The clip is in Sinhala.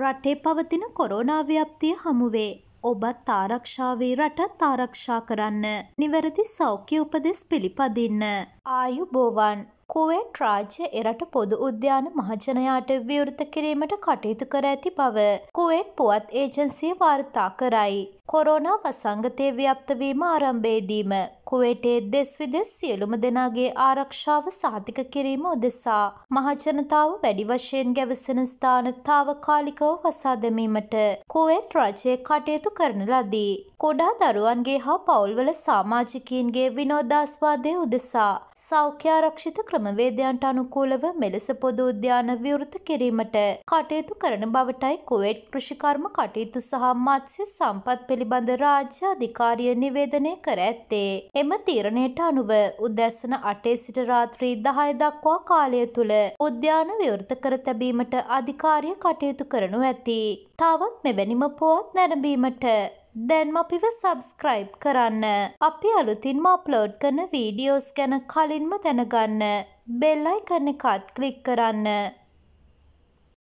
රටේ පවතින කොරෝනා ව්‍යාප්තිය හමුවේ. ඔබත් ආරක්ෂාවේ රටත් ආරක්ෂා කරන්න. නිවැරදි සෞඛ්‍ය උපදෙස් පිළිපදින්න. ආයුබෝවන් කුවේට් රාජ්‍ය එරට පොදු උද්‍යාන මහජනයාට විවෘත කිරීමට කටයුතු කර ඇති බව කුවේට් පුවත් ඒජන්සිය වාර්තා කරයි. කොරෝනා වසංගතය ව්‍යප්තවීම ආරම්භයේදීම කුවේටේ දෙස් විදෙස් සියලුම දෙනාගේ ආරක්ෂාව සාධික කිරීම උදෙසා මහජනතාව වැඩි වශයෙන් ගැවසෙන ස්ථාන తాවකාලිකව වසා දැමීමට කුවේට් රජය කටයුතු කරන ලදී. කුඩා දරුවන්ගේ හා පවුල්වල සමාජිකයින්ගේ විනෝදාස්වාදය උදෙසා සෞඛ්‍ය ආරක්ෂිත ක්‍රමවේදයන්ට අනුකූලව මෙලෙස පොදු උද්‍යාන විවෘත කිරීමට කටයුතු කරන බවටයි කුවේට් කෘෂිකර්ම කටයුතු සහ මත්ස්‍ය සම්පත් පිළිබඳ පිළිබඳ රාජ්‍ය අධිකාරිය නිවේදනය කර ඇත්තේ. එම තීරණයට අනුව උදැසන අටේ සිට රාත්‍රී දහය දක්වා කාලය තුළ උද්‍යාන විවෘත කර තැබීමට අධිකාරිය කටයුතු කරනු ඇති. තවත් මෙවැනිම පුවත් නැරඹීමට දැන්ම අපිව සබස්ක්‍රයිබ් කරන්න. අපි අලුතින්ම අප්ලෝඩ් කරන වීඩියෝස් ගැන කලින්ම දැනගන්න. බෙල්ලයි කරන එකත් කලික් කරන්න.